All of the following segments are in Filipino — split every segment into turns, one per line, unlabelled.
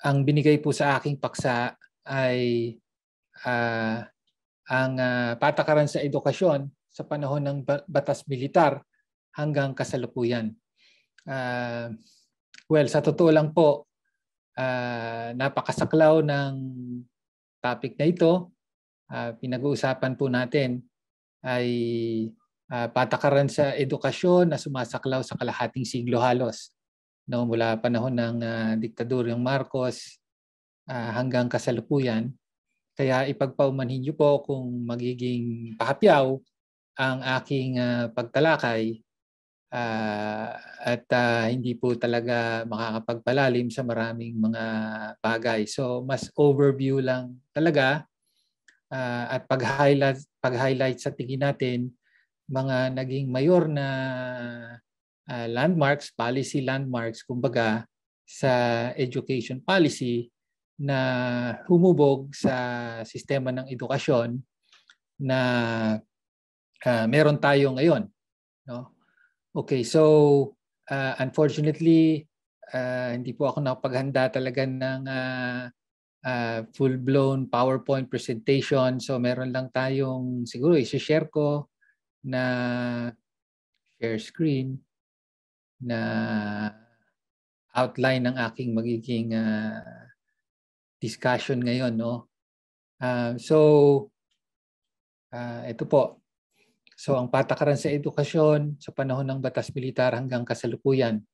ang binigay po sa aking paksa ay uh, ang uh, patakaran sa edukasyon sa panahon ng batas militar hanggang kasalukuyan. Uh, well, sa totoo lang po, uh, napakasaklaw ng topic na ito. Uh, pinag-uusapan po natin ay uh, patakaran sa edukasyon na sumasaklaw sa kalahating siglo halos no mula panahon ng uh, ah, diktadoryang Marcos uh, hanggang kasalukuyan. Kaya ipagpaumanhin niyo po kung magiging pahapyaw ang aking uh, pagtalakay uh, at uh, hindi po talaga makakapagpalalim sa maraming mga bagay. So mas overview lang talaga uh, at pag-highlight pag-highlight sa tingin natin mga naging mayor na uh, landmarks, policy landmarks, kumbaga sa education policy na humubog sa sistema ng edukasyon na uh, meron tayo ngayon. No? Okay, so uh, unfortunately, uh, hindi po ako nakapaghanda talaga ng uh, uh, full-blown PowerPoint presentation. So meron lang tayong siguro isi-share ko na share screen na outline ng aking magiging uh, discussion ngayon no uh, so uh, ah, ito po so ang patakaran sa edukasyon sa panahon ng batas militar hanggang kasalukuyan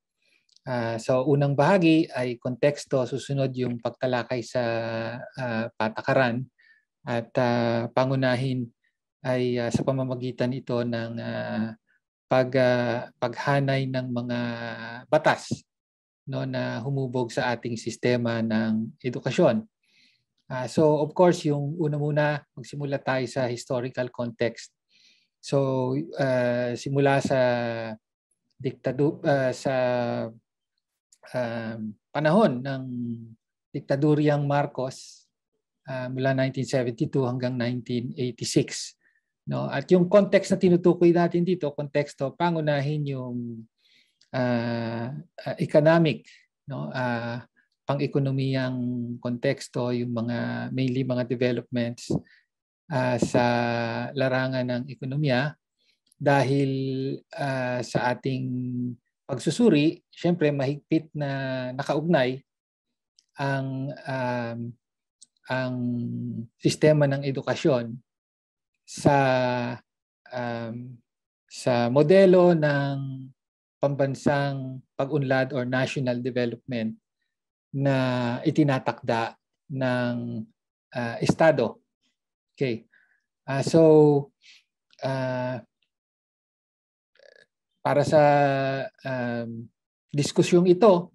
uh, so unang bahagi ay konteksto susunod yung pagtalakay sa uh, patakaran at uh, pangunahin ay uh, sa pamamagitan ito ng uh, pag uh, paghanay ng mga batas no na humubog sa ating sistema ng edukasyon. Uh, so of course yung una muna magsimula tayo sa historical context. So uh, simula sa diktado uh, sa uh, panahon ng diktaduryang Marcos uh, mula 1972 hanggang 1986 No? At yung context na tinutukoy natin dito, konteksto, pangunahin yung uh, economic, no? Uh, pang-ekonomiyang konteksto, yung mga mainly mga developments uh, sa larangan ng ekonomiya dahil uh, sa ating pagsusuri, syempre mahigpit na nakaugnay ang um, ang sistema ng edukasyon sa um, sa modelo ng pambansang pag-unlad or national development na itinatakda ng uh, estado. Okay. Uh, so uh, para sa um, diskusyong ito,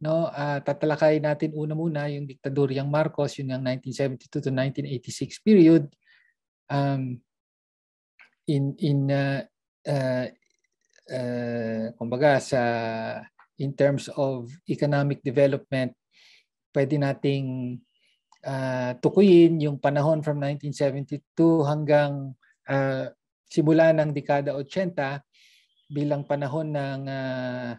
no, uh, tatalakay natin una muna yung diktadoryang Marcos, yung 1972 to 1986 period um, in in uh, uh, uh, kumbaga sa in terms of economic development pwede nating uh, tukuyin yung panahon from 1972 hanggang uh, simula ng dekada 80 bilang panahon ng uh,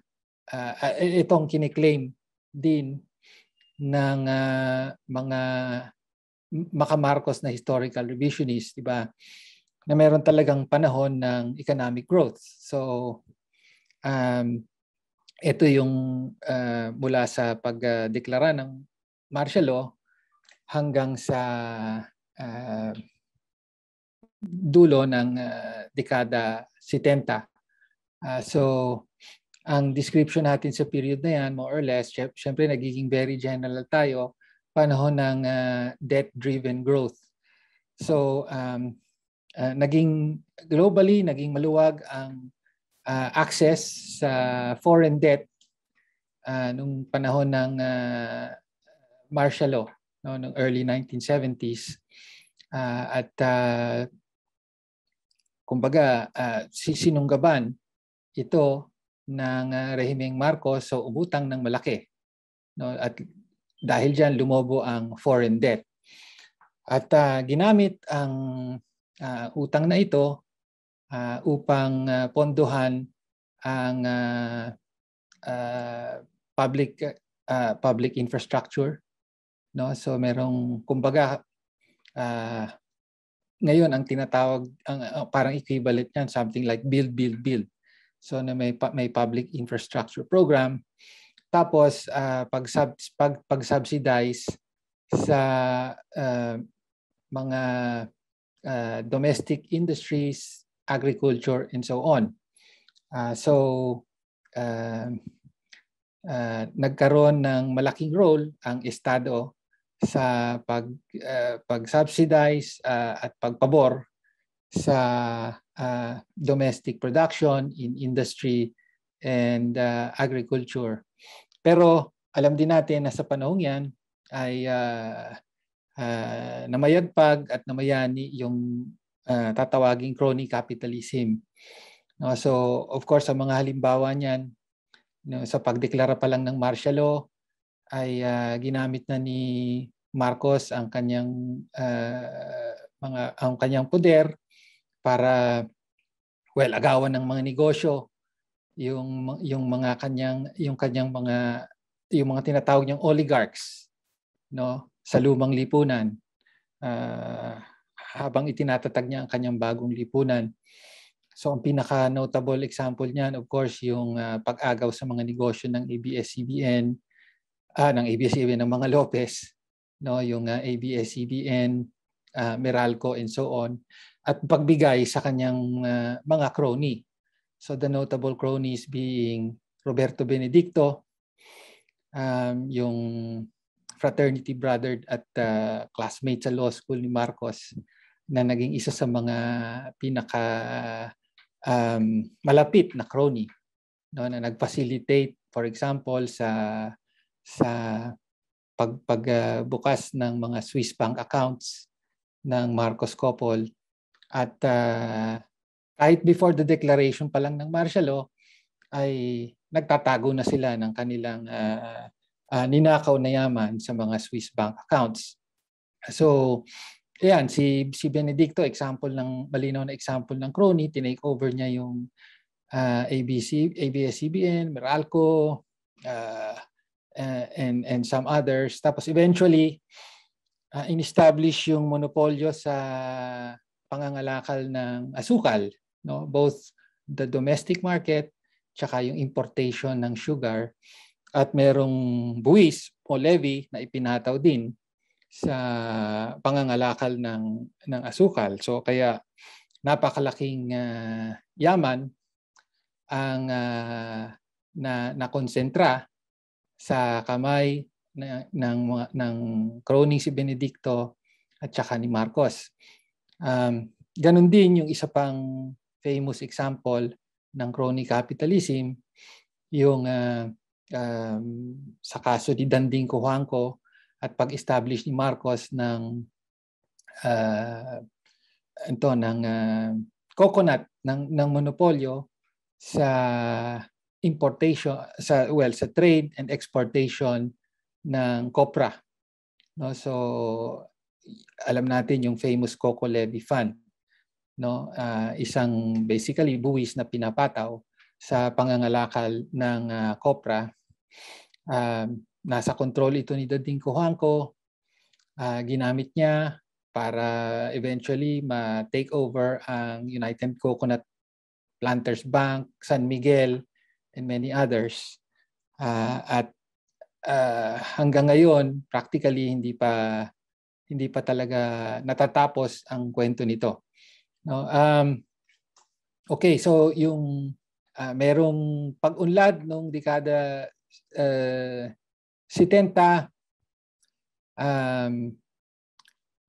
uh, itong kiniklaim din ng uh, mga makamarkos na historical revisionist, di ba? Na meron talagang panahon ng economic growth. So, um, ito yung uh, mula sa pagdeklara uh, ng martial law hanggang sa uh, dulo ng uh, dekada 70. Uh, so, ang description natin sa period na yan, more or less, syempre nagiging very general tayo panahon ng uh, debt-driven growth. So um, uh, naging globally naging maluwag ang uh, access sa foreign debt uh, nung panahon ng uh, martial law no nung early 1970s uh, at uh, kumbaga uh, sinunggaban ito ng uh, rehimeng Marcos so umutang ng malaki no at dahil dyan, lumobo ang foreign debt. At uh, ginamit ang uh, utang na ito uh, upang uh, pondohan ang uh, uh, public uh, public infrastructure no so merong kumbaga uh, ngayon ang tinatawag ang uh, parang equivalent niyan something like build build build so na may may public infrastructure program tapos uh, pag sub, pag pag subsidize sa uh, mga uh, domestic industries, agriculture and so on. Uh, so uh, uh, nagkaroon ng malaking role ang estado sa pag uh, pag-subsidize uh, at pagpabor sa uh, domestic production in industry and uh, agriculture pero alam din natin na sa panahong yan ay uh, ah, uh, ah, namayadpag at namayani yung uh, tatawaging crony capitalism. No, so of course sa mga halimbawa niyan no, sa pagdeklara pa lang ng martial law ay uh, ginamit na ni Marcos ang kanyang uh, mga ang kanyang poder para well agawan ng mga negosyo yung yung mga kanyang yung kanyang mga yung mga tinatawag niyang oligarchs no sa lumang lipunan uh, habang itinatatag niya ang kanyang bagong lipunan so ang pinaka notable example niyan of course yung uh, pag-agaw sa mga negosyo ng ABS-CBN ah, ng ABS-CBN ng mga Lopez no yung uh, ah, ABS-CBN uh, Meralco and so on at pagbigay sa kanyang uh, mga crony So the notable cronies being Roberto Benedicto, um, yung fraternity brother at uh, classmate sa law school ni Marcos na naging isa sa mga pinaka um, malapit na crony no na nag-facilitate for example sa sa pagpagbukas uh, ng mga Swiss bank accounts ng Marcos Copol at uh, kahit before the declaration pa lang ng martial law ay nagtatago na sila ng kanilang uh, uh, ninakaw na yaman sa mga Swiss bank accounts. So, ayan, si, si Benedicto, example ng, malinaw na example ng crony, tinake over niya yung uh, ah, ABC, ABS-CBN, Meralco, uh, and, and some others. Tapos eventually, uh, in-establish yung monopolyo sa pangangalakal ng asukal no both the domestic market tsaka yung importation ng sugar at merong buwis o levy na ipinataw din sa pangangalakal ng ng asukal. So kaya napakalaking uh, yaman ang uh, na nakonsentra sa kamay na, ng ng crony si Benedicto at saka ni Marcos. Um, ganun din yung isa pang famous example ng crony capitalism, yung uh, um, sa kaso ni Danding Cojuangco at pag-establish ni Marcos ng uh, ito ng uh, coconut ng ng monopolyo sa importation sa well sa trade and exportation ng copra no so alam natin yung famous Coco Levy Fund no uh, isang basically buwis na pinapataw sa pangangalakal ng uh, ah, kopra uh, ah, nasa control ito ni Dading Kuhanko uh, ginamit niya para eventually ma-take over ang United Coconut Planters Bank, San Miguel, and many others. Uh, at uh, hanggang ngayon, practically hindi pa hindi pa talaga natatapos ang kwento nito. No, um, okay, so yung uh, merong pag-unlad nung dekada uh, eh, 70 um,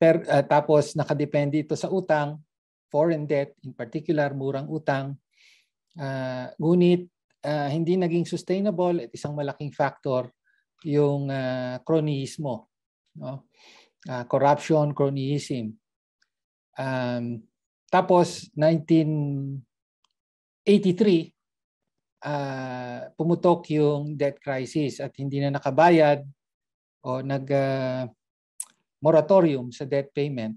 per, uh, tapos nakadepende ito sa utang, foreign debt in particular, murang utang. Uh, ngunit uh, hindi naging sustainable at isang malaking factor yung uh, cronyismo, no? Uh, corruption, cronyism. Um, tapos 1983 uh, ah, pumutok yung debt crisis at hindi na nakabayad o nag uh, moratorium sa debt payment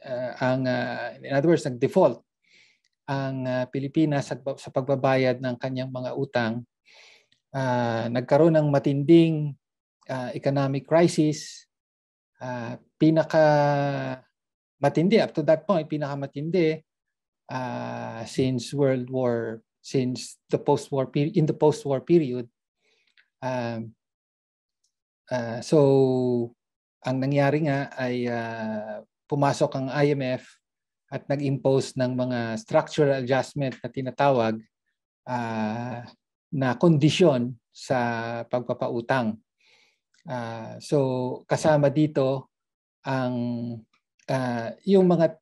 uh, ang uh, in other words nag-default ang uh, Pilipinas sa, sa pagbabayad ng kanyang mga utang uh, nagkaroon ng matinding uh, economic crisis uh, pinaka matindi up to that point pinakamatindi uh, since World War since the post-war period in the post-war period um, uh, so ang nangyari nga ay uh, pumasok ang IMF at nag-impose ng mga structural adjustment na tinatawag uh, na kondisyon sa pagpapautang. Uh, so kasama dito ang uh, yung mga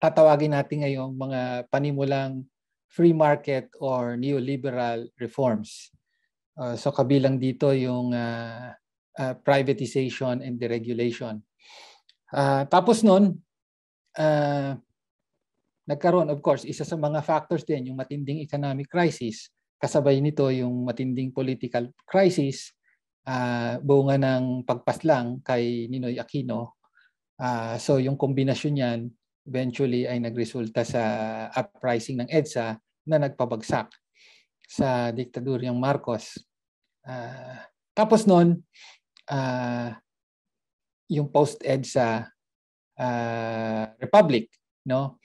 tatawagin natin ngayong mga panimulang free market or neoliberal reforms. Uh, so kabilang dito yung uh, uh, privatization and deregulation. Uh, tapos nun, uh, nagkaroon, of course, isa sa mga factors din, yung matinding economic crisis. Kasabay nito yung matinding political crisis, uh, bunga ng pagpaslang kay Ninoy Aquino Uh, so yung kombinasyon niyan eventually ay nagresulta sa uprising ng EDSA na nagpabagsak sa diktadoryang Marcos. Uh, tapos noon, uh, ah, yung post-EDSA uh, republic, no?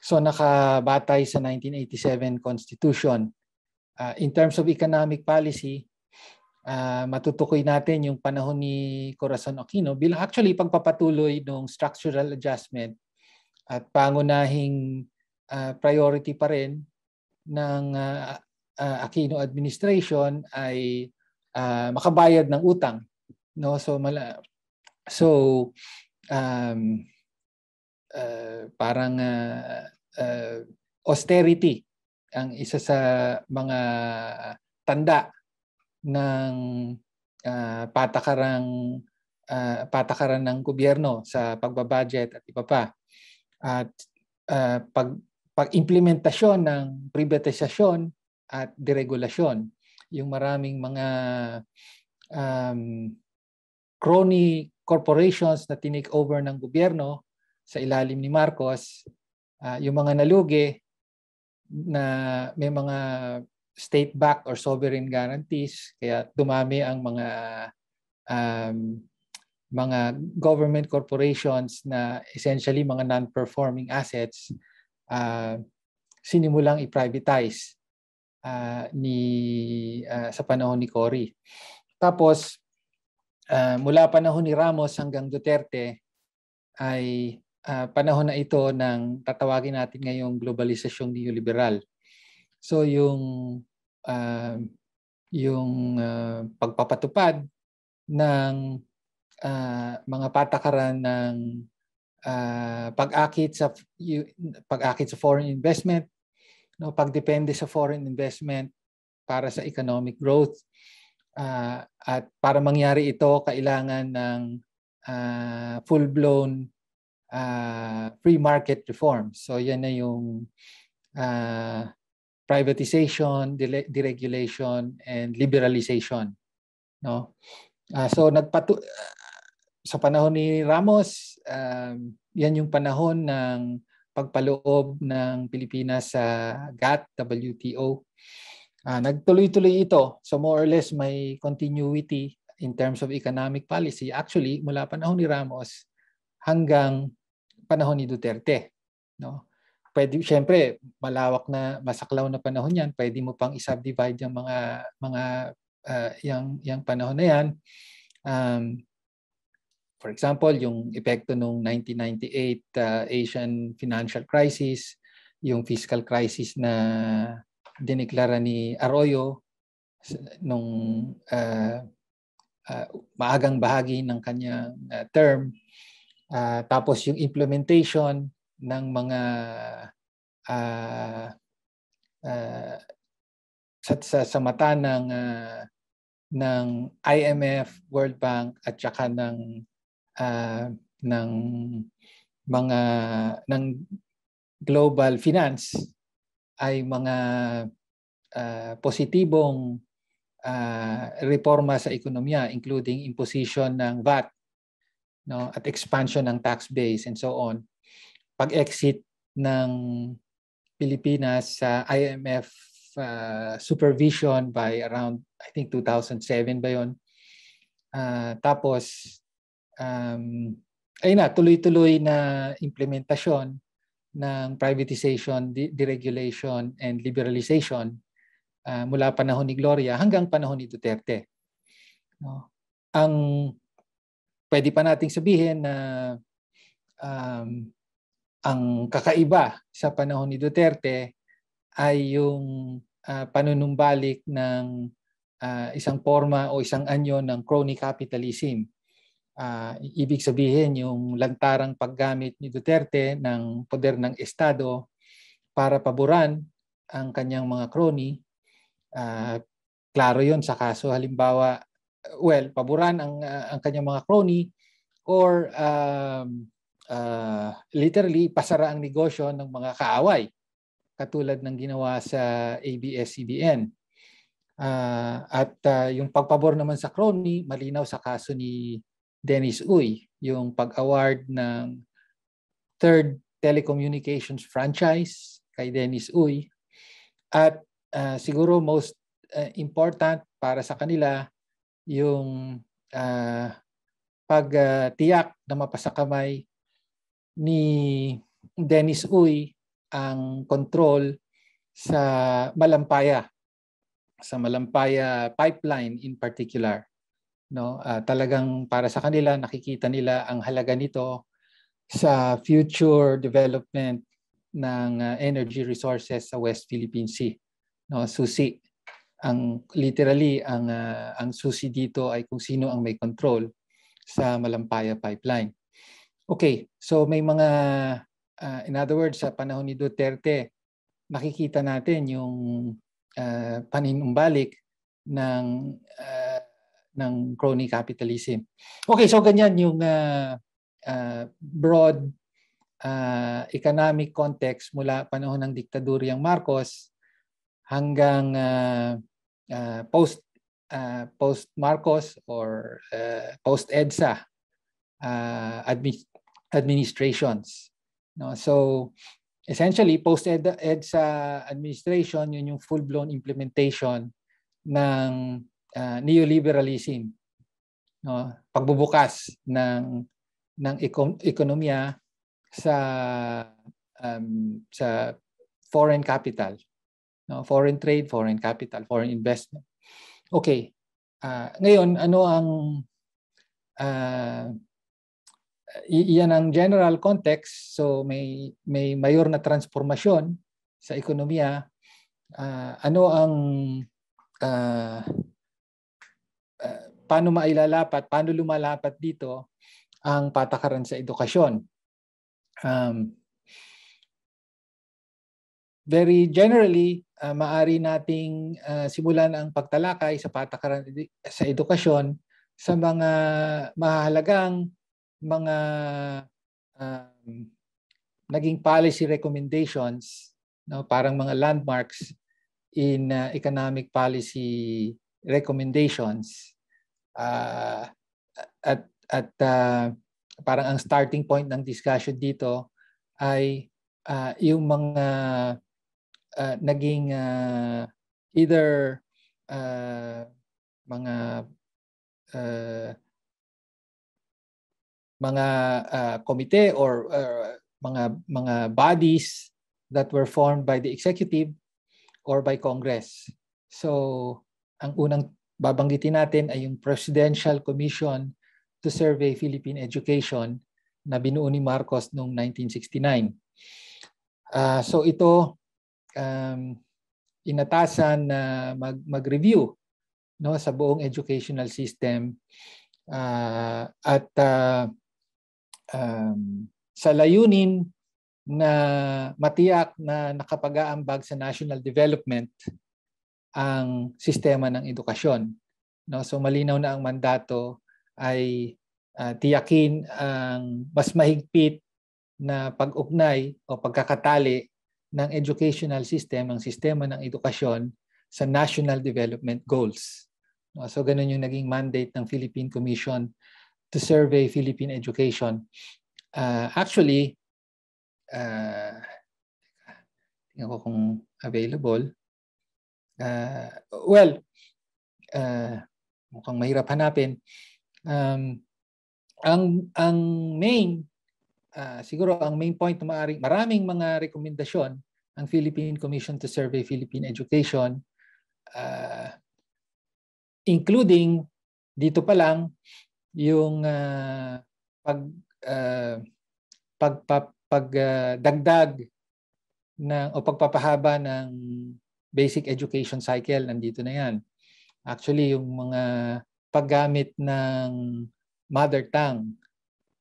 So nakabatay sa 1987 constitution. Uh, in terms of economic policy, uh, matutukoy natin yung panahon ni Corazon Aquino bilang actually pagpapatuloy ng structural adjustment at pangunahing uh, priority pa rin ng uh, uh, Aquino administration ay uh, makabayad ng utang no so mala so um, uh, parang uh, uh, austerity ang isa sa mga tanda ng uh, patakarang uh, patakaran ng gobyerno sa pagbabudget at iba pa. At uh, pag pag-implementasyon ng privatisasyon at deregulasyon, yung maraming mga um, crony corporations na tinake over ng gobyerno sa ilalim ni Marcos, uh, yung mga nalugi na may mga state-backed or sovereign guarantees kaya dumami ang mga um, mga government corporations na essentially mga non-performing assets uh, sinimulang i-privatize uh, ni uh, sa panahon ni Cory. Tapos uh, mula panahon ni Ramos hanggang Duterte ay uh, panahon na ito ng tatawagin natin ngayong globalisasyong neoliberal. So yung uh, yung uh, pagpapatupad ng uh, mga patakaran ng uh, pag-akit sa pag-akit sa foreign investment, no, pagdepende sa foreign investment para sa economic growth. Uh, at para mangyari ito, kailangan ng uh, full-blown uh, free market reforms So yan na yung uh, privatization, deregulation, and liberalization. No? Uh, so nagpatu uh, sa panahon ni Ramos, um, yan yung panahon ng pagpaloob ng Pilipinas sa GATT, WTO. Uh, ah, nagtuloy-tuloy ito. So more or less may continuity in terms of economic policy. Actually, mula panahon ni Ramos hanggang panahon ni Duterte. No? pwede syempre malawak na masaklaw na panahon 'yan, pwede mo pang i-subdivide 'yang mga mga uh, 'yang yung panahon na 'yan. Um, for example, yung epekto nung 1998 uh, ah, Asian financial crisis, yung fiscal crisis na dineklara ni Arroyo nung uh, uh, maagang bahagi ng kanyang uh, term. Uh, tapos yung implementation ng mga uh, uh, sa, sa, sa mata ng uh, ng IMF, World Bank at saka ng uh, ng mga ng global finance ay mga uh, positibong uh, reforma sa ekonomiya including imposition ng VAT no at expansion ng tax base and so on pag-exit ng Pilipinas sa IMF uh, ah, supervision by around I think 2007 ba 'yon. Uh, ah, tapos um ay na tuloy-tuloy na implementasyon ng privatization, deregulation and liberalization uh, mula panahon ni Gloria hanggang panahon ni Duterte. No. Ang pwede pa nating sabihin na um, ang kakaiba sa panahon ni Duterte ay yung uh, panunumbalik ng uh, isang forma o isang anyo ng crony capitalism. Uh, ibig sabihin yung lantarang paggamit ni Duterte ng poder ng Estado para paboran ang kanyang mga crony. Uh, klaro yon sa kaso halimbawa, well, paboran ang, uh, ang kanyang mga crony or um, uh, literally pasara ang negosyo ng mga kaaway katulad ng ginawa sa ABS-CBN. Uh, ah, at uh, yung pagpabor naman sa crony, malinaw sa kaso ni Dennis Uy, yung pag-award ng third telecommunications franchise kay Dennis Uy. At uh, siguro most uh, important para sa kanila yung uh, pagtiyak uh, na mapasakamay ni Dennis Uy ang control sa Malampaya sa Malampaya pipeline in particular no uh, talagang para sa kanila nakikita nila ang halaga nito sa future development ng uh, energy resources sa West Philippine Sea no susi ang literally ang uh, ang susi dito ay kung sino ang may control sa Malampaya pipeline Okay, so may mga, uh, in other words, sa panahon ni Duterte, makikita natin yung uh, ah, paninumbalik ng uh, ng crony capitalism. Okay, so ganyan yung uh, uh, broad uh, economic context mula panahon ng diktadoryang Marcos hanggang uh, uh, post uh, post Marcos or uh, post EDSA uh, admi- administrations. No? So essentially, post-EDSA -ed administration, yun yung full-blown implementation ng uh, neoliberalism. No? Pagbubukas ng, ng eko- ekonomiya sa um, sa foreign capital. No? Foreign trade, foreign capital, foreign investment. Okay. Uh, ngayon, ano ang uh, iyan ang general context. So may may mayor na transformasyon sa ekonomiya. Uh, ano ang uh, uh, paano mailalapat, paano lumalapat dito ang patakaran sa edukasyon. Um, very generally, uh, maari nating uh, simulan ang pagtalakay sa patakaran sa edukasyon sa mga mahalagang mga um, naging policy recommendations, no, parang mga landmarks in uh, economic policy recommendations uh, at at uh, parang ang starting point ng discussion dito ay uh, yung mga uh, naging uh, either uh, mga uh, mga uh, ah, komite or uh, mga mga bodies that were formed by the executive or by Congress. So, ang unang babanggitin natin ay yung Presidential Commission to Survey Philippine Education na binuo ni Marcos noong 1969. Uh, ah, so ito um, inatasan na mag, mag-review no sa buong educational system uh, at uh, um, sa layunin na matiyak na nakapag-aambag sa national development ang sistema ng edukasyon. No, so malinaw na ang mandato ay uh, tiyakin ang mas mahigpit na pag-ugnay o pagkakatali ng educational system, ang sistema ng edukasyon sa national development goals. No? So ganun yung naging mandate ng Philippine Commission to survey Philippine education. Uh, actually, uh, tingnan ko kung available. Uh, well, uh, mukhang mahirap hanapin. Um, ang ang main uh, siguro ang main point na maaaring maraming mga rekomendasyon ang Philippine Commission to Survey Philippine Education uh, including dito pa lang yung uh, pag uh, ah, pagpap pagdagdag ah, uh, ng o pagpapahaba ng basic education cycle nandito na 'yan. Actually yung mga paggamit ng mother tongue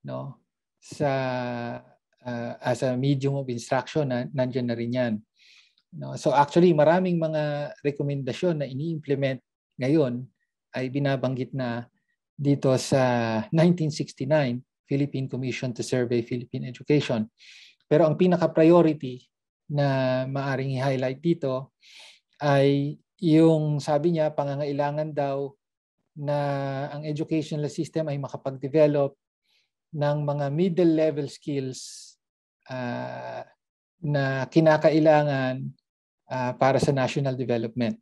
no sa uh, as a medium of instruction na nandiyan na rin 'yan. No? So actually maraming mga rekomendasyon na ini-implement ngayon ay binabanggit na dito sa 1969 Philippine Commission to Survey Philippine Education. Pero ang pinaka-priority na maaring i-highlight dito ay yung sabi niya pangangailangan daw na ang educational system ay makapag-develop ng mga middle level skills uh, na kinakailangan uh, para sa national development.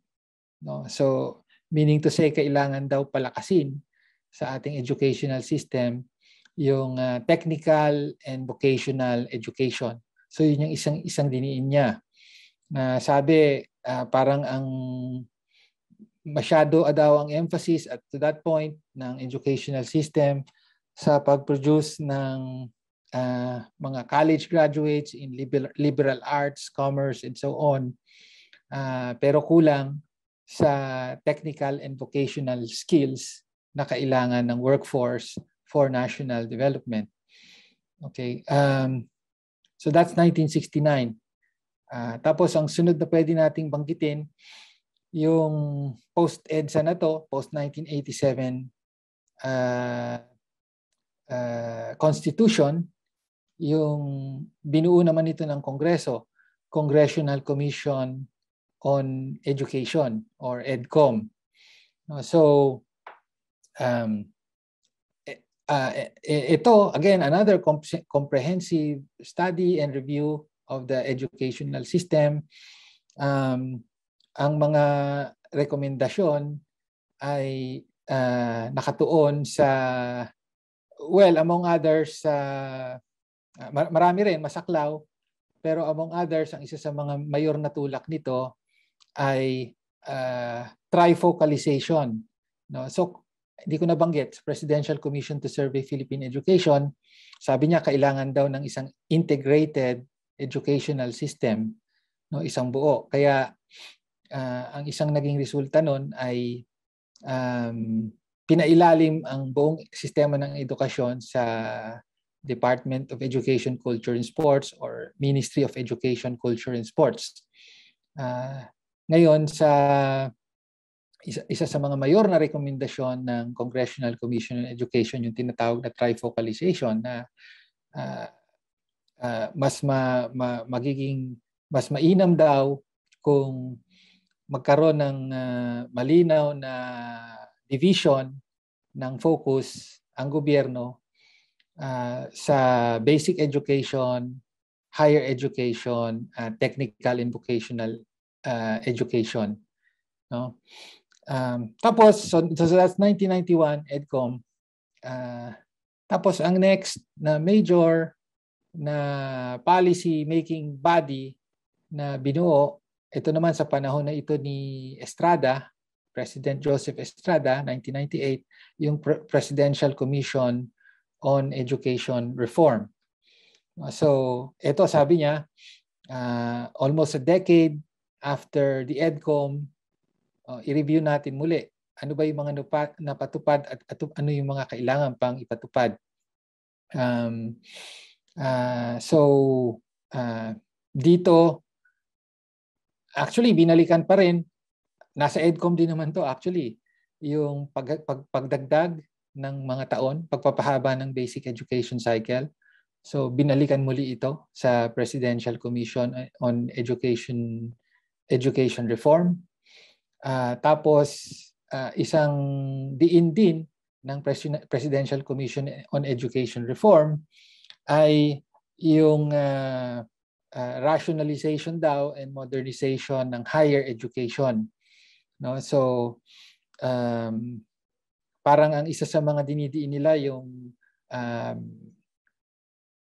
No? So meaning to say kailangan daw palakasin sa ating educational system yung uh, technical and vocational education. So yun yung isang isang diniin niya. Na uh, sabi uh, parang ang masyado daw ang emphasis at to that point ng educational system sa pagproduce ng uh, mga college graduates in liberal, liberal arts, commerce, and so on. Uh, pero kulang sa technical and vocational skills na kailangan ng workforce for national development. Okay. Um, so that's 1969. Uh, ah, tapos ang sunod na pwede nating banggitin, yung post-EDSA na to, post-1987 uh, uh, constitution, yung binuo naman ito ng Kongreso, Congressional Commission on Education or EDCOM. Ah, so Um, eh, uh, eh, ito, again, another comp- comprehensive study and review of the educational system. Um, ang mga rekomendasyon ay uh, nakatuon sa, well, among others, uh, marami rin, masaklaw, pero among others, ang isa sa mga mayor na tulak nito ay uh, trifocalization. No? So hindi ko nabanggit, Presidential Commission to Survey Philippine Education, sabi niya kailangan daw ng isang integrated educational system, no, isang buo. Kaya uh, ang isang naging resulta noon ay um, pinailalim ang buong sistema ng edukasyon sa Department of Education, Culture and Sports or Ministry of Education, Culture and Sports. Uh, ngayon sa isa, isa sa mga mayor na rekomendasyon ng Congressional Commission on Education yung tinatawag na trifocalization na uh, uh, mas ma, ma, magiging mas mainam daw kung magkaroon ng uh, malinaw na division ng focus ang gobyerno uh, sa basic education, higher education, uh, technical and vocational uh, education, no? Um, tapos, so, so that's 1991, EDCOM. Uh, tapos, ang next na major na policy making body na binuo, ito naman sa panahon na ito ni Estrada, President Joseph Estrada, 1998, yung Pre- Presidential Commission on Education Reform. Uh, so, ito sabi niya, uh, almost a decade after the EDCOM uh, i-review natin muli ano ba yung mga napa, napatupad at, at ano yung mga kailangan pang ipatupad. Um, uh, so, uh, dito, actually, binalikan pa rin. Nasa EDCOM din naman to actually. Yung pag, pag, pagdagdag ng mga taon, pagpapahaba ng basic education cycle. So, binalikan muli ito sa Presidential Commission eh, on Education Education Reform Uh, tapos uh, isang diin din ng Presidential Commission on Education Reform ay yung uh, uh, rationalization daw and modernization ng higher education. No? So um, parang ang isa sa mga dinidiin nila yung um,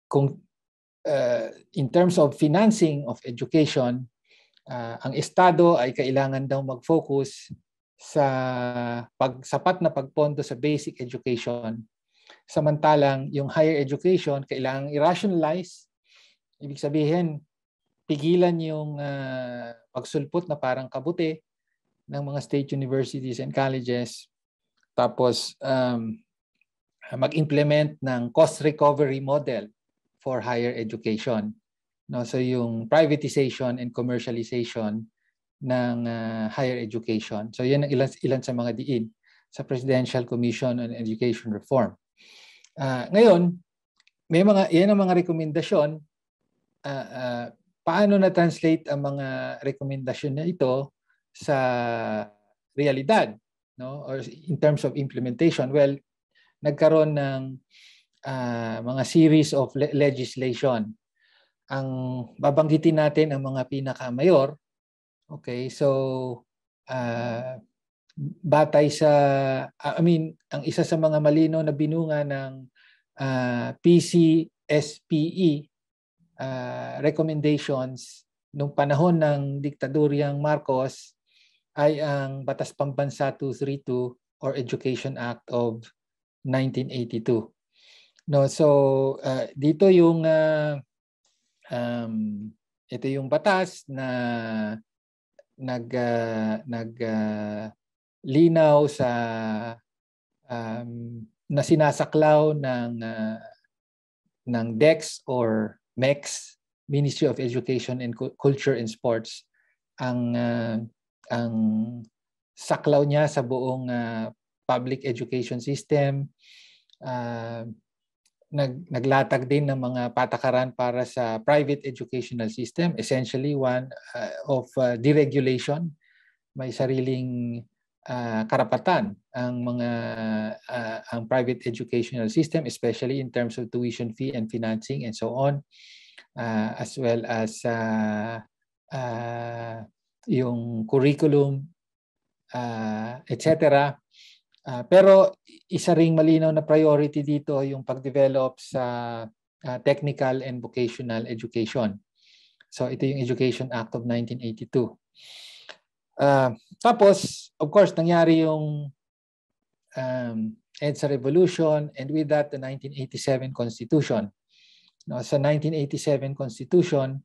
kung uh, in terms of financing of education uh, ang Estado ay kailangan daw mag-focus sa pagsapat na pagpondo sa basic education. Samantalang yung higher education kailangan i-rationalize. Ibig sabihin, pigilan yung uh, pagsulpot na parang kabuti ng mga state universities and colleges. Tapos um, mag-implement ng cost recovery model for higher education. No? So yung privatization and commercialization ng uh, higher education. So yan ang ilan, ilan sa mga diin sa Presidential Commission on Education Reform. Uh, ngayon, may mga yan ang mga rekomendasyon uh, uh, paano na translate ang mga rekomendasyon na ito sa realidad no or in terms of implementation well nagkaroon ng uh, mga series of le- legislation ang babanggitin natin ang mga pinakamayor. Okay, so uh, batay sa ah, I mean, ang isa sa mga malino na binunga ng uh, ah, PCSPE uh, recommendations nung panahon ng diktadoryang Marcos ay ang Batas Pambansa 232 or Education Act of 1982. No, so uh, dito yung uh, Um, ito yung batas na nag uh, nag uh, linaw sa um, na sinasaklaw ng uh, ng DEX or MEX Ministry of Education and Culture and Sports ang uh, ang saklaw niya sa buong uh, public education system uh, nag, naglatag din ng mga patakaran para sa private educational system, essentially one uh, of uh, deregulation. May sariling uh, karapatan ang mga uh, ang private educational system, especially in terms of tuition fee and financing and so on, uh, as well as uh, uh, yung curriculum, uh, etc. Uh, pero isa ring malinaw na priority dito yung pagdevelop sa uh, technical and vocational education. So ito yung Education Act of 1982. Uh, ah, tapos, of course, nangyari yung um, EDSA Revolution and with that, the 1987 Constitution. No, sa 1987 Constitution,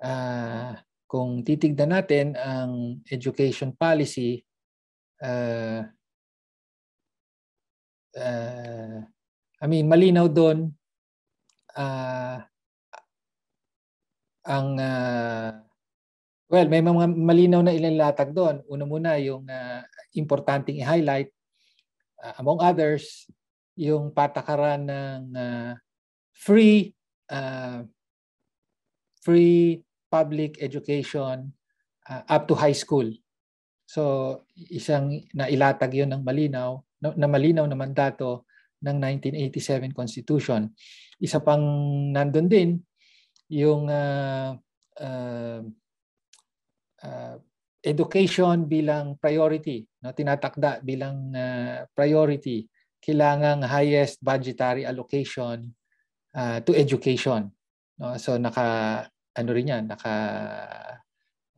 uh, kung titigdan natin ang education policy, uh, uh, I mean, malinaw doon uh, ang uh, well, may mga malinaw na ilang doon. Una muna yung uh, importanteng i-highlight uh, among others yung patakaran ng uh, free uh, free public education uh, up to high school. So isang nailatag 'yon ng malinaw na, na malinaw na mandato ng 1987 Constitution. Isa pang nandun din yung uh, uh, uh, education bilang priority, no? tinatakda bilang uh, priority, kailangang highest budgetary allocation uh, to education. No? So naka ano rin yan, naka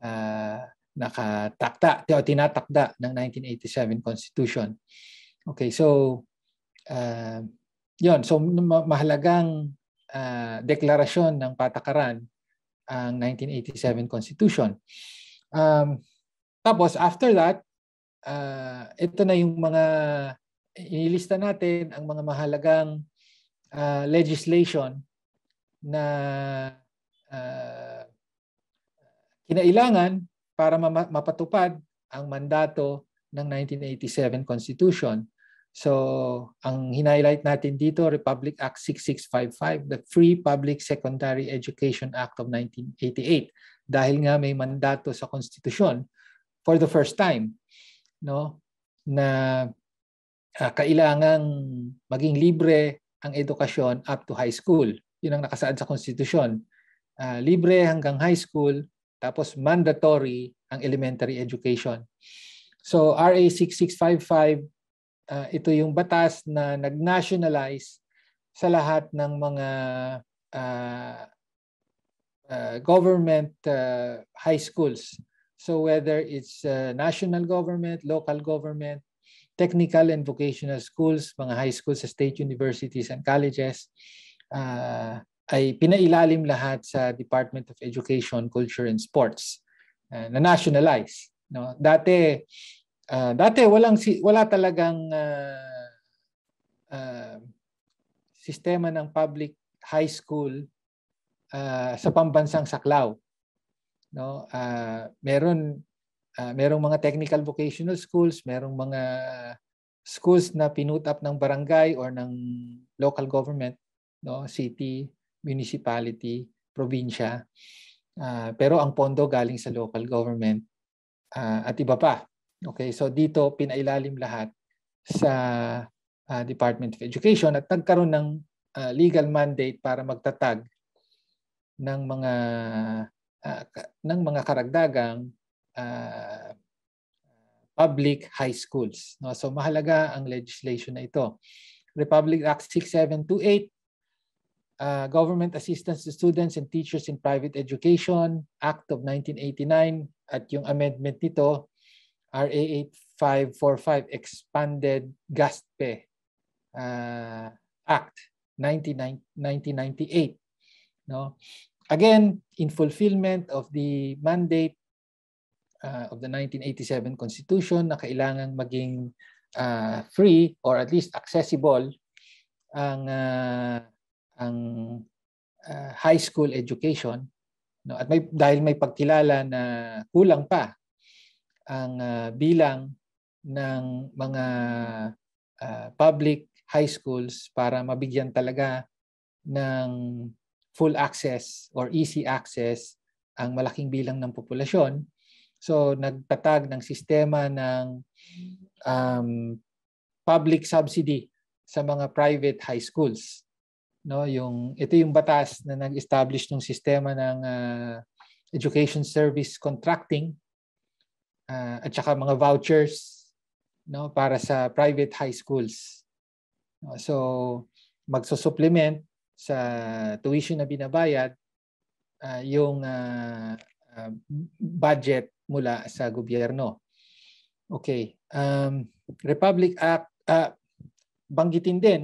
uh, nakatakda, tinatakda ng 1987 Constitution. Okay, so uh, yon so mahalagang uh, deklarasyon ng patakaran ang 1987 Constitution. Um, tapos after that, uh, ito na yung mga inilista natin ang mga mahalagang uh, legislation na uh, kinailangan para mapatupad ang mandato ng 1987 Constitution So, ang hinighlight natin dito, Republic Act 6655, the Free Public Secondary Education Act of 1988 dahil nga may mandato sa konstitusyon for the first time no na uh, kailangang maging libre ang edukasyon up to high school. Yun ang nakasaad sa konstitusyon. Uh, libre hanggang high school, tapos mandatory ang elementary education. So RA 6655 uh, ito yung batas na nag-nationalize sa lahat ng mga uh, uh, government uh, high schools. So whether it's uh, national government, local government, technical and vocational schools, mga high schools sa state universities and colleges, uh, ay pinailalim lahat sa Department of Education, Culture and Sports uh, na nationalize. No? Dati uh, dati walang wala talagang uh, uh, sistema ng public high school uh, sa pambansang saklaw. No? Uh, meron uh, merong mga technical vocational schools, merong mga schools na pinut up ng barangay or ng local government, no, city, municipality, probinsya. Uh, pero ang pondo galing sa local government uh, at iba pa. Okay, so dito pinailalim lahat sa uh, Department of Education at nagkaroon ng uh, legal mandate para magtatag ng mga uh, ng mga karagdagang uh, public high schools. No? So mahalaga ang legislation na ito. Republic Act 6728, uh, Government Assistance to Students and Teachers in Private Education Act of 1989 at yung amendment nito, RA8545 Expanded GASPE uh, Act 19, 1998. No? Again, in fulfillment of the mandate uh, of the 1987 Constitution na kailangang maging uh, free or at least accessible ang uh, ang uh, high school education no at may dahil may pagkilala na kulang pa ang uh, bilang ng mga uh, public high schools para mabigyan talaga ng full access or easy access ang malaking bilang ng populasyon. So nagtatag ng sistema ng um, public subsidy sa mga private high schools. No, yung ito yung batas na nag-establish ng sistema ng uh, Education Service Contracting uh, at saka mga vouchers no para sa private high schools. So magsusupplement sa tuition na binabayad uh, yung uh, uh, budget mula sa gobyerno. Okay. Um, Republic Act, uh, banggitin din.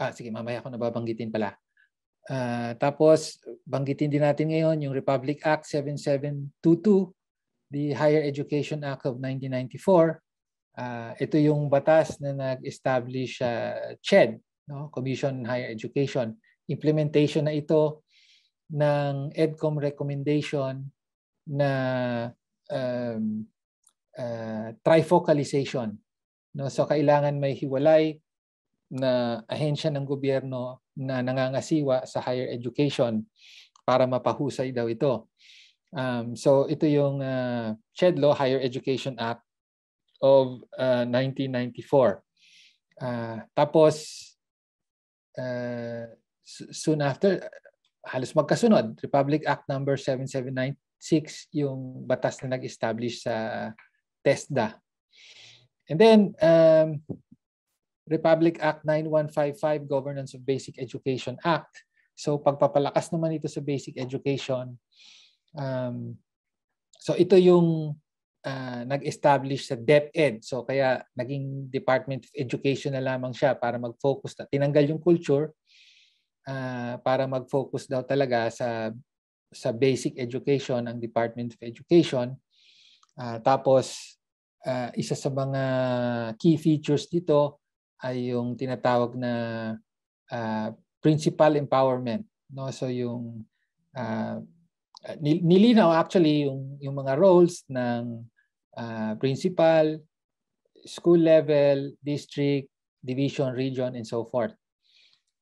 Ah, sige, mamaya ko nababanggitin pala. Uh, tapos, banggitin din natin ngayon yung Republic Act 7722 the Higher Education Act of 1994, uh, ah, ito yung batas na nag-establish uh, CHED, no? Commission on Higher Education. Implementation na ito ng EDCOM recommendation na um, uh, trifocalization. No? So kailangan may hiwalay na ahensya ng gobyerno na nangangasiwa sa higher education para mapahusay daw ito. Um, so ito yung uh, ah, CHEDLO, Higher Education Act of uh, 1994. Uh, tapos, uh, soon after, halos magkasunod, Republic Act number 7796 yung batas na nag-establish sa TESDA. And then, um, Republic Act 9155, Governance of Basic Education Act. So pagpapalakas naman ito sa basic education, Um, so ito yung uh, nag-establish sa DepEd. So kaya naging Department of Education na lamang siya para mag-focus. Na, tinanggal yung culture uh, para mag-focus daw talaga sa sa basic education ang Department of Education. Uh, tapos uh, isa sa mga key features dito ay yung tinatawag na uh, principal empowerment no so yung uh, uh, nilinaw actually yung, yung mga roles ng uh, principal, school level, district, division, region, and so forth.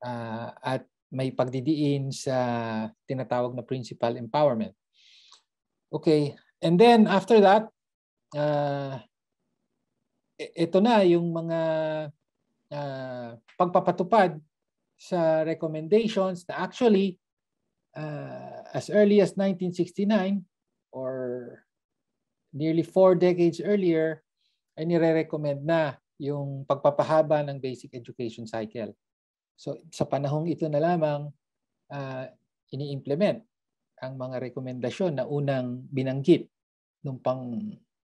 Uh, at may pagdidiin sa tinatawag na principal empowerment. Okay, and then after that, uh, ito e, na yung mga uh, pagpapatupad sa recommendations na actually uh, as early as 1969 or nearly four decades earlier, ay nire-recommend na yung pagpapahaba ng basic education cycle. So sa panahong ito na lamang, uh, ini-implement ang mga rekomendasyon na unang binanggit nung pang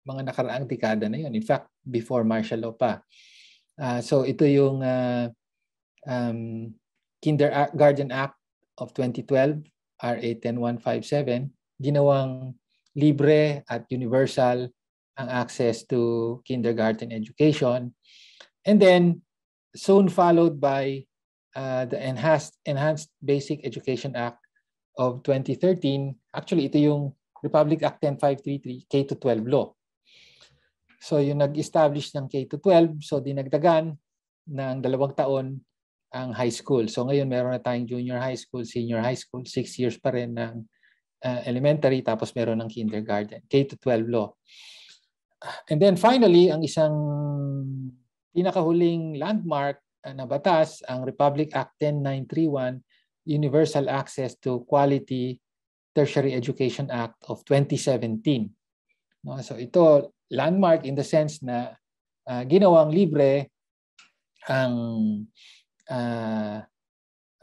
mga nakaraang dekada na yun. In fact, before martial law pa. Uh, so ito yung uh, um, Kindergarten Act of 2012 RA 10157, ginawang libre at universal ang access to kindergarten education. And then, soon followed by uh, the Enhanced, Enhanced Basic Education Act of 2013. Actually, ito yung Republic Act 10533, K-12 law. So yung nag-establish ng K-12, so dinagdagan ng dalawang taon ang high school. So ngayon meron na tayong junior high school, senior high school, 6 years pa rin ng uh, elementary tapos meron ng kindergarten, K to 12 law. And then finally, ang isang pinakahuling landmark ah, na batas, ang Republic Act 10931, Universal Access to Quality Tertiary Education Act of 2017. No, so ito landmark in the sense na uh, ginawang libre ang uh,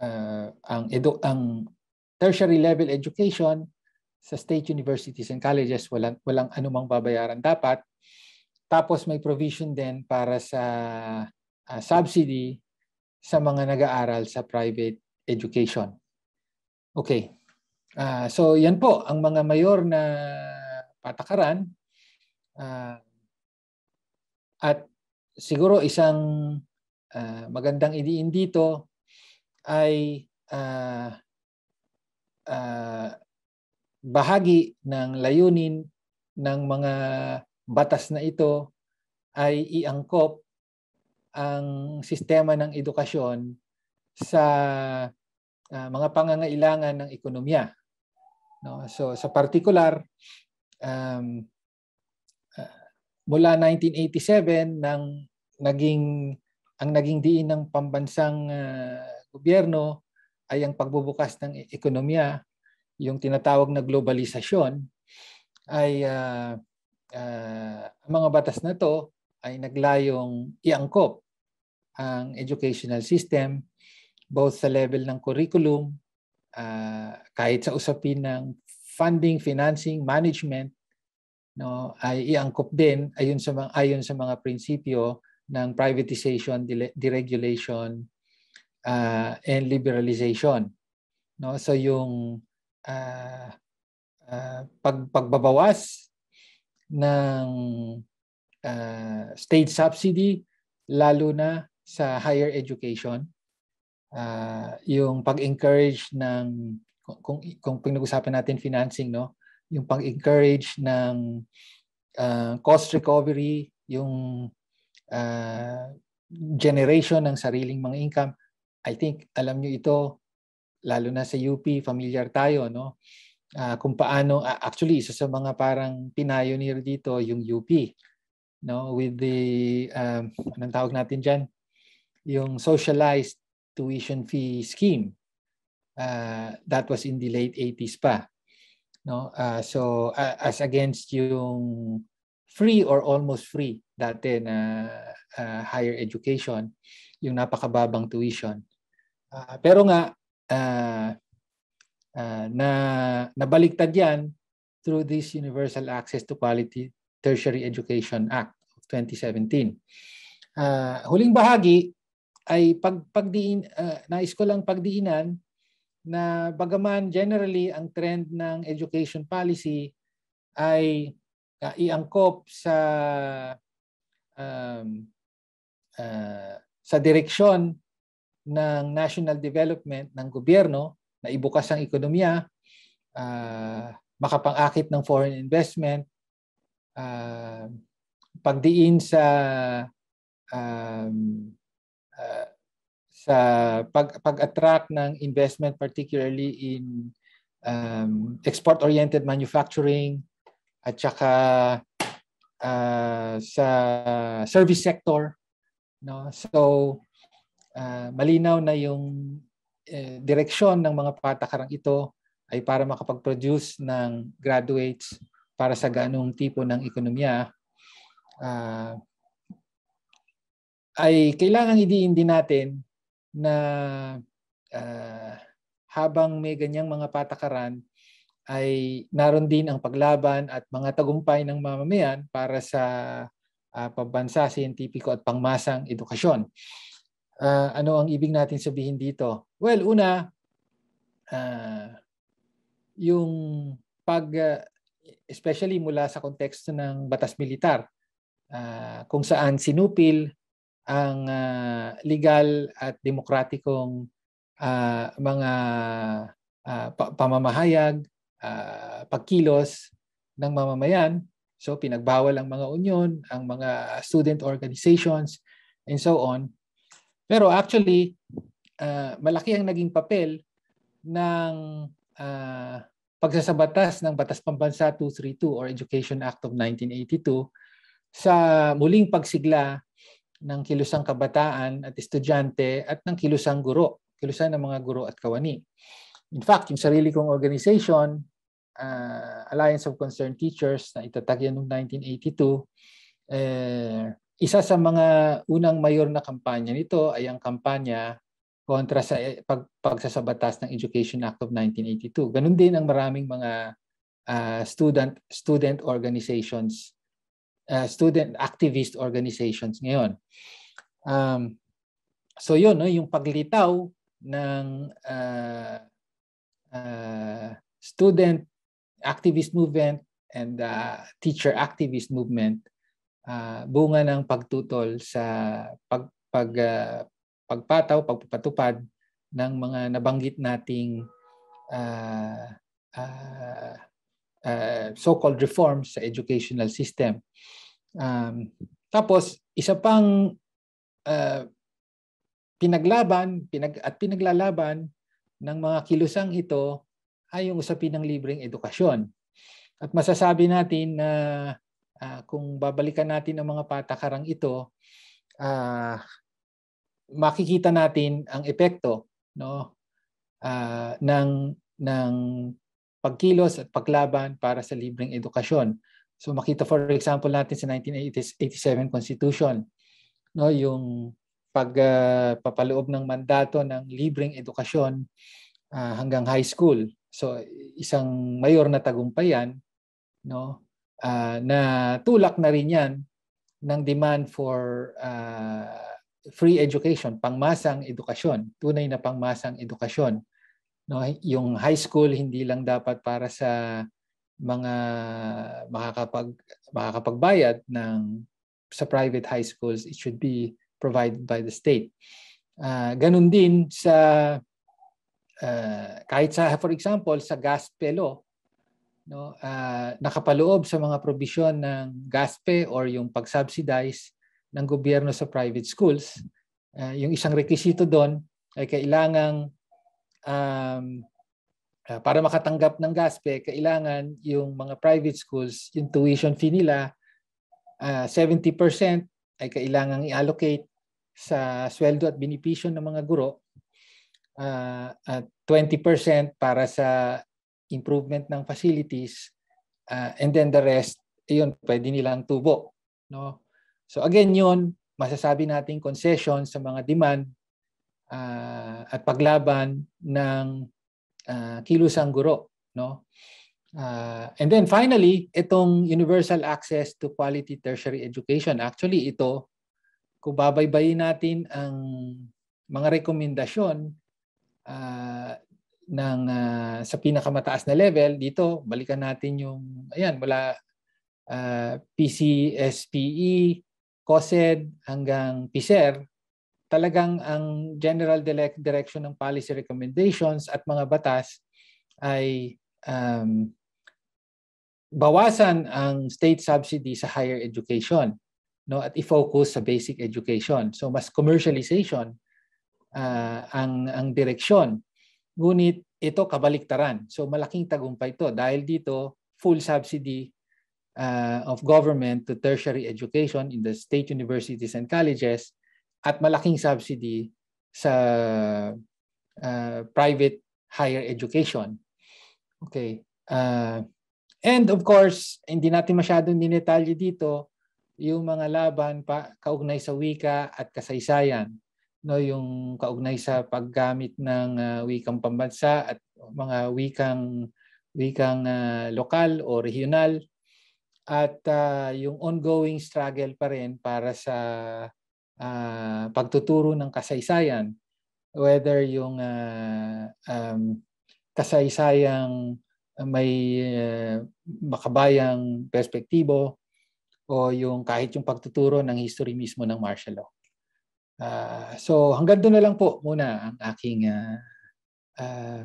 uh, ang, edu- ang tertiary level education sa state universities and colleges, walang, walang anumang babayaran dapat. Tapos may provision din para sa uh, subsidy sa mga nag-aaral sa private education. Okay. Uh, so yan po ang mga mayor na patakaran. Uh, at siguro isang uh, magandang idiin dito ay uh, uh, bahagi ng layunin ng mga batas na ito ay iangkop ang sistema ng edukasyon sa uh, mga pangangailangan ng ekonomiya. No? So sa particular um, uh, mula 1987 nang naging ang naging diin ng pambansang uh, gobyerno ay ang pagbubukas ng e-, ekonomiya, yung tinatawag na globalisasyon, ay uh, uh, ang mga batas na to ay naglayong iangkop ang educational system both sa level ng curriculum, uh, kahit sa usapin ng funding, financing, management, no, ay iangkop din ayon sa mga ayon sa mga prinsipyo ng privatization, deregulation, uh, and liberalization. No? So yung uh, uh, pag, pagbabawas ng uh, state subsidy, lalo na sa higher education, uh, yung pag-encourage ng kung kung, pinag-usapan natin financing no yung pag-encourage ng uh, cost recovery yung uh, generation ng sariling mga income. I think alam niyo ito lalo na sa UP familiar tayo no uh, kung paano uh, actually isa sa mga parang pioneer dito yung UP no with the um, anong tawag natin diyan yung socialized tuition fee scheme uh, that was in the late 80s pa no uh, so uh, as against yung free or almost free dati na uh, higher education, yung napakababang tuition. Uh, pero nga, uh, uh, na nabaliktad yan through this Universal Access to Quality Tertiary Education Act of 2017. Uh, huling bahagi ay pag, pagdiin, uh, nais ko lang pagdiinan na bagaman generally ang trend ng education policy ay uh, iangkop sa um, uh, sa direksyon ng national development ng gobyerno na ibukas ang ekonomiya, uh, makapangakit ng foreign investment, uh, pagdiin sa um, uh, sa pag pag-attract ng investment particularly in um, export-oriented manufacturing, at saka uh, sa service sector no so uh, malinaw na yung eh, direksyon ng mga patakarang ito ay para makapag-produce ng graduates para sa ganong tipo ng ekonomiya uh, ay kailangan idiin din natin na uh, habang may ganyang mga patakaran ay naroon din ang paglaban at mga tagumpay ng mamamayan para sa uh, pambansa, siyentipiko at pangmasang edukasyon. Uh, ano ang ibig natin sabihin dito? Well, una, uh, yung pag, uh, especially mula sa konteksto ng batas militar, uh, kung saan sinupil ang uh, legal at demokratikong uh, mga uh, pamamahayag uh, pagkilos ng mamamayan. So pinagbawal ang mga union, ang mga student organizations, and so on. Pero actually, uh, malaki ang naging papel ng uh, pagsasabatas ng Batas Pambansa 232 or Education Act of 1982 sa muling pagsigla ng kilusang kabataan at estudyante at ng kilusang guro, kilusan ng mga guro at kawani. In fact, yung sarili kong organization, uh, Alliance of Concerned Teachers na itatag yan noong 1982, eh, isa sa mga unang mayor na kampanya nito ay ang kampanya kontra sa eh, pag, pagsasabatas ng Education Act of 1982. Ganun din ang maraming mga uh, student student organizations, uh, student activist organizations ngayon. Um, so yun, no, yung paglitaw ng uh, uh, student activist movement and uh, teacher activist movement uh, bunga ng pagtutol sa pag, pag uh, pagpataw, pagpapatupad ng mga nabanggit nating uh, uh, uh, so-called reforms sa educational system. Um, tapos isa pang uh, pinaglaban pinag at pinaglalaban ng mga kilusang ito ay yung usapin ng libreng edukasyon. At masasabi natin na uh, kung babalikan natin ang mga patakarang ito, uh, makikita natin ang epekto no uh, ng ng pagkilos at paglaban para sa libreng edukasyon. So makita for example natin sa 1987 Constitution no yung pagpapaloob uh, ng mandato ng libreng edukasyon uh, hanggang high school So isang mayor na tagumpay no? Uh, na tulak na rin yan ng demand for uh, free education, pangmasang edukasyon, tunay na pangmasang edukasyon. No, yung high school hindi lang dapat para sa mga makakapag makakapagbayad ng sa private high schools, it should be provided by the state. Uh, ganun din sa uh, kahit sa for example sa GASPE no uh, nakapaloob sa mga provision ng GASPE or yung pag-subsidize ng gobyerno sa private schools uh, yung isang rekwisito doon ay kailangan um, uh, para makatanggap ng GASPE kailangan yung mga private schools yung tuition fee nila uh, 70% ay kailangang i-allocate sa sweldo at benepisyo ng mga guro uh, 20% para sa improvement ng facilities uh, and then the rest iyon pwede nilang tubo no so again yun masasabi nating concession sa mga demand uh, at paglaban ng uh, kilusang guro no uh, and then finally itong universal access to quality tertiary education actually ito kung babaybayin natin ang mga rekomendasyon uh, ng uh, sa pinakamataas na level dito balikan natin yung ayan mula uh, ah, PCSPE, COSED hanggang PCER talagang ang general direction ng policy recommendations at mga batas ay um, bawasan ang state subsidy sa higher education no at i-focus sa basic education so mas commercialization uh, ang ang direksyon. Ngunit ito kabaliktaran. So malaking tagumpay ito dahil dito full subsidy uh, of government to tertiary education in the state universities and colleges at malaking subsidy sa uh, private higher education. Okay. Uh, and of course, hindi natin masyadong dinetalye dito yung mga laban pa kaugnay sa wika at kasaysayan no yung kaugnay sa paggamit ng uh, wikang pambansa at mga wikang wikang uh, lokal o regional at uh, yung ongoing struggle pa rin para sa uh, pagtuturo ng kasaysayan whether yung uh, um, kasaysayang may uh, makabayang perspektibo o yung kahit yung pagtuturo ng history mismo ng martial law. Uh, so hanggang doon na lang po muna ang aking uh, uh,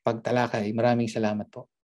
pagtalakay. Maraming salamat po.